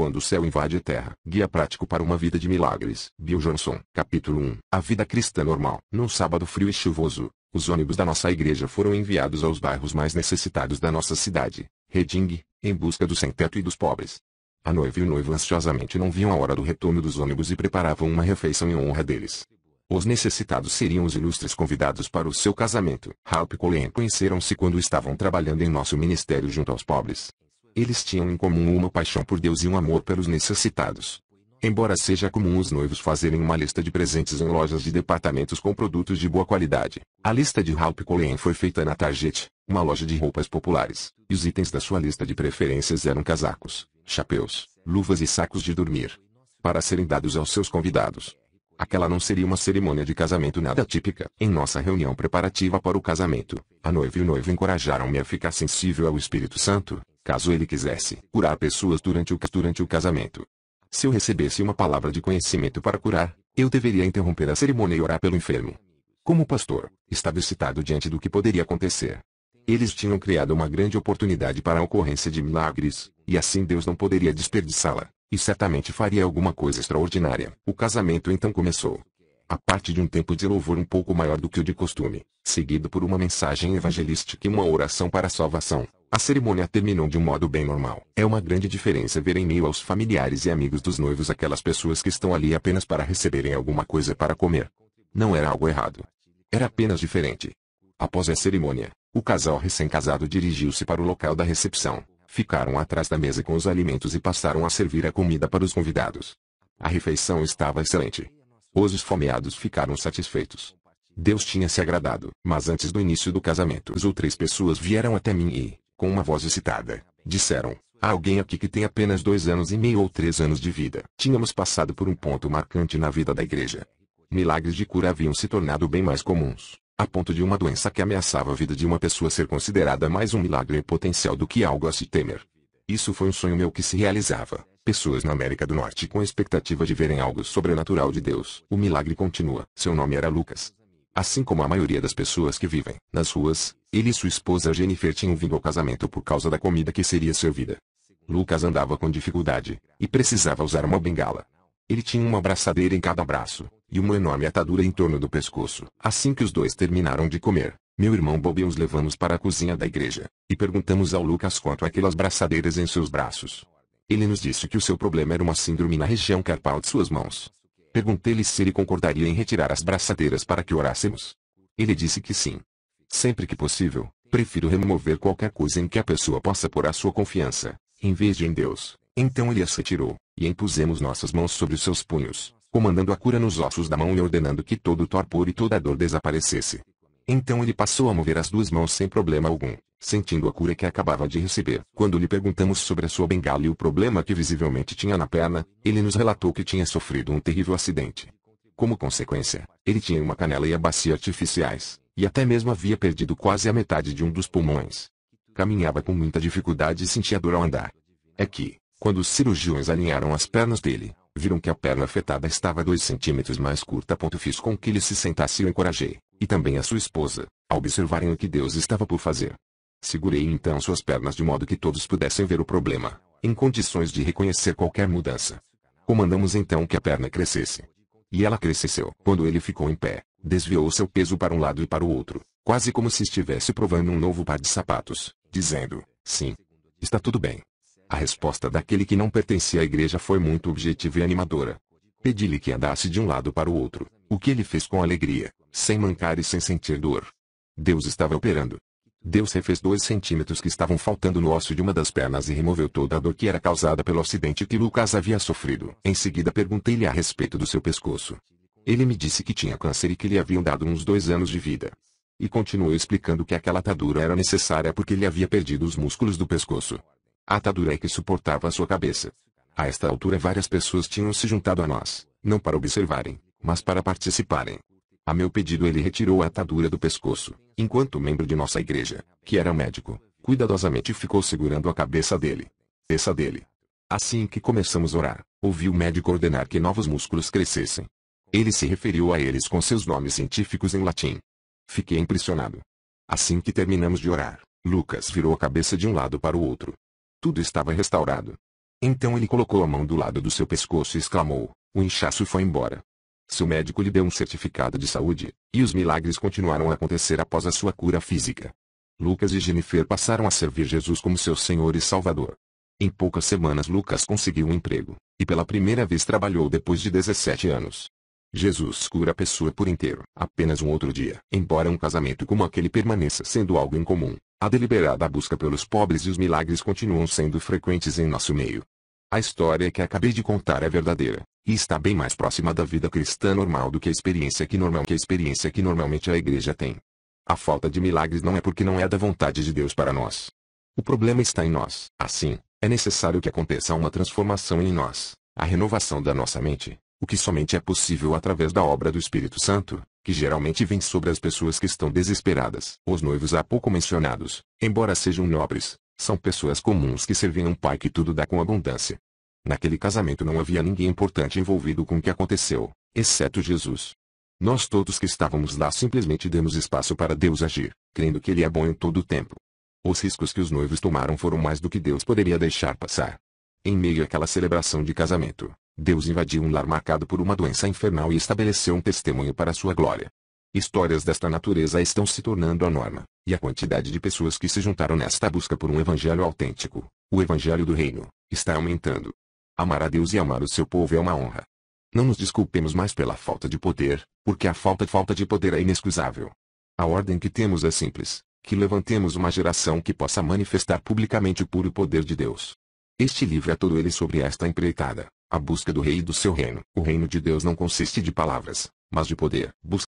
Quando o céu invade a terra. Guia prático para uma vida de milagres. Bill Johnson. Capítulo 1. A vida cristã normal. Num sábado frio e chuvoso, os ônibus da nossa igreja foram enviados aos bairros mais necessitados da nossa cidade, Reding, em busca do sem-teto e dos pobres. A noiva e o noivo ansiosamente não viam a hora do retorno dos ônibus e preparavam uma refeição em honra deles. Os necessitados seriam os ilustres convidados para o seu casamento. Halp e Colleen conheceram-se quando estavam trabalhando em nosso ministério junto aos pobres. Eles tinham em comum uma paixão por Deus e um amor pelos necessitados. Embora seja comum os noivos fazerem uma lista de presentes em lojas de departamentos com produtos de boa qualidade, a lista de Ralph Coleen foi feita na Target, uma loja de roupas populares, e os itens da sua lista de preferências eram casacos, chapéus, luvas e sacos de dormir. Para serem dados aos seus convidados. Aquela não seria uma cerimônia de casamento nada típica. Em nossa reunião preparativa para o casamento, a noiva e o noivo encorajaram-me a ficar sensível ao Espírito Santo caso ele quisesse, curar pessoas durante o, durante o casamento. Se eu recebesse uma palavra de conhecimento para curar, eu deveria interromper a cerimônia e orar pelo enfermo. Como pastor, estava excitado diante do que poderia acontecer. Eles tinham criado uma grande oportunidade para a ocorrência de milagres, e assim Deus não poderia desperdiçá-la, e certamente faria alguma coisa extraordinária. O casamento então começou a parte de um tempo de louvor um pouco maior do que o de costume, seguido por uma mensagem evangelística e uma oração para a salvação. A cerimônia terminou de um modo bem normal. É uma grande diferença ver em meio aos familiares e amigos dos noivos aquelas pessoas que estão ali apenas para receberem alguma coisa para comer. Não era algo errado. Era apenas diferente. Após a cerimônia, o casal recém-casado dirigiu-se para o local da recepção. Ficaram atrás da mesa com os alimentos e passaram a servir a comida para os convidados. A refeição estava excelente os esfomeados ficaram satisfeitos. Deus tinha se agradado, mas antes do início do casamento ou outras pessoas vieram até mim e, com uma voz excitada, disseram, há alguém aqui que tem apenas dois anos e meio ou três anos de vida. Tínhamos passado por um ponto marcante na vida da igreja. Milagres de cura haviam se tornado bem mais comuns, a ponto de uma doença que ameaçava a vida de uma pessoa ser considerada mais um milagre potencial do que algo a se temer. Isso foi um sonho meu que se realizava pessoas na América do Norte com expectativa de verem algo sobrenatural de Deus. O milagre continua. Seu nome era Lucas. Assim como a maioria das pessoas que vivem nas ruas, ele e sua esposa Jennifer tinham vindo ao casamento por causa da comida que seria servida. Lucas andava com dificuldade e precisava usar uma bengala. Ele tinha uma braçadeira em cada braço e uma enorme atadura em torno do pescoço. Assim que os dois terminaram de comer, meu irmão Bob e os levamos para a cozinha da igreja e perguntamos ao Lucas quanto aquelas braçadeiras em seus braços. Ele nos disse que o seu problema era uma síndrome na região carpal de suas mãos. Perguntei-lhe se ele concordaria em retirar as braçadeiras para que orássemos. Ele disse que sim. Sempre que possível, prefiro remover qualquer coisa em que a pessoa possa pôr a sua confiança, em vez de em Deus. Então ele as retirou, e impusemos nossas mãos sobre os seus punhos, comandando a cura nos ossos da mão e ordenando que todo o torpor e toda a dor desaparecesse. Então ele passou a mover as duas mãos sem problema algum sentindo a cura que acabava de receber. Quando lhe perguntamos sobre a sua bengala e o problema que visivelmente tinha na perna, ele nos relatou que tinha sofrido um terrível acidente. Como consequência, ele tinha uma canela e a bacia artificiais, e até mesmo havia perdido quase a metade de um dos pulmões. Caminhava com muita dificuldade e sentia dor ao andar. É que, quando os cirurgiões alinharam as pernas dele, viram que a perna afetada estava 2 centímetros mais curta. Fiz com que ele se sentasse e o encorajei, e também a sua esposa, a observarem o que Deus estava por fazer. Segurei então suas pernas de modo que todos pudessem ver o problema, em condições de reconhecer qualquer mudança. Comandamos então que a perna crescesse. E ela cresceu. Quando ele ficou em pé, desviou seu peso para um lado e para o outro, quase como se estivesse provando um novo par de sapatos, dizendo: Sim. Está tudo bem. A resposta daquele que não pertencia à igreja foi muito objetiva e animadora. Pedi-lhe que andasse de um lado para o outro, o que ele fez com alegria, sem mancar e sem sentir dor. Deus estava operando, Deus refez dois centímetros que estavam faltando no osso de uma das pernas e removeu toda a dor que era causada pelo acidente que Lucas havia sofrido. Em seguida perguntei-lhe a respeito do seu pescoço. Ele me disse que tinha câncer e que lhe haviam dado uns dois anos de vida. E continuou explicando que aquela atadura era necessária porque ele havia perdido os músculos do pescoço. A atadura é que suportava a sua cabeça. A esta altura várias pessoas tinham se juntado a nós, não para observarem, mas para participarem. A meu pedido ele retirou a atadura do pescoço, enquanto membro de nossa igreja, que era médico, cuidadosamente ficou segurando a cabeça dele. Cabeça dele. Assim que começamos a orar, ouvi o médico ordenar que novos músculos crescessem. Ele se referiu a eles com seus nomes científicos em latim. Fiquei impressionado. Assim que terminamos de orar, Lucas virou a cabeça de um lado para o outro. Tudo estava restaurado. Então ele colocou a mão do lado do seu pescoço e exclamou: O inchaço foi embora. Seu médico lhe deu um certificado de saúde, e os milagres continuaram a acontecer após a sua cura física. Lucas e Jennifer passaram a servir Jesus como seu Senhor e Salvador. Em poucas semanas Lucas conseguiu um emprego, e pela primeira vez trabalhou depois de 17 anos. Jesus cura a pessoa por inteiro. Apenas um outro dia. Embora um casamento como aquele permaneça sendo algo incomum, a deliberada busca pelos pobres e os milagres continuam sendo frequentes em nosso meio. A história que acabei de contar é verdadeira, e está bem mais próxima da vida cristã normal do que a experiência que normal que a experiência que normalmente a igreja tem. A falta de milagres não é porque não é da vontade de Deus para nós. O problema está em nós. Assim, é necessário que aconteça uma transformação em nós, a renovação da nossa mente, o que somente é possível através da obra do Espírito Santo, que geralmente vem sobre as pessoas que estão desesperadas. Os noivos há pouco mencionados, embora sejam nobres, são pessoas comuns que servem a um pai que tudo dá com abundância, Naquele casamento não havia ninguém importante envolvido com o que aconteceu, exceto Jesus. Nós todos que estávamos lá simplesmente demos espaço para Deus agir, crendo que Ele é bom em todo o tempo. Os riscos que os noivos tomaram foram mais do que Deus poderia deixar passar. Em meio àquela celebração de casamento, Deus invadiu um lar marcado por uma doença infernal e estabeleceu um testemunho para sua glória. Histórias desta natureza estão se tornando a norma, e a quantidade de pessoas que se juntaram nesta busca por um evangelho autêntico, o evangelho do reino, está aumentando. Amar a Deus e amar o seu povo é uma honra. Não nos desculpemos mais pela falta de poder, porque a falta de falta de poder é inexcusável. A ordem que temos é simples: que levantemos uma geração que possa manifestar publicamente o puro poder de Deus. Este livro é todo ele sobre esta empreitada, a busca do rei e do seu reino. O reino de Deus não consiste de palavras, mas de poder. Busca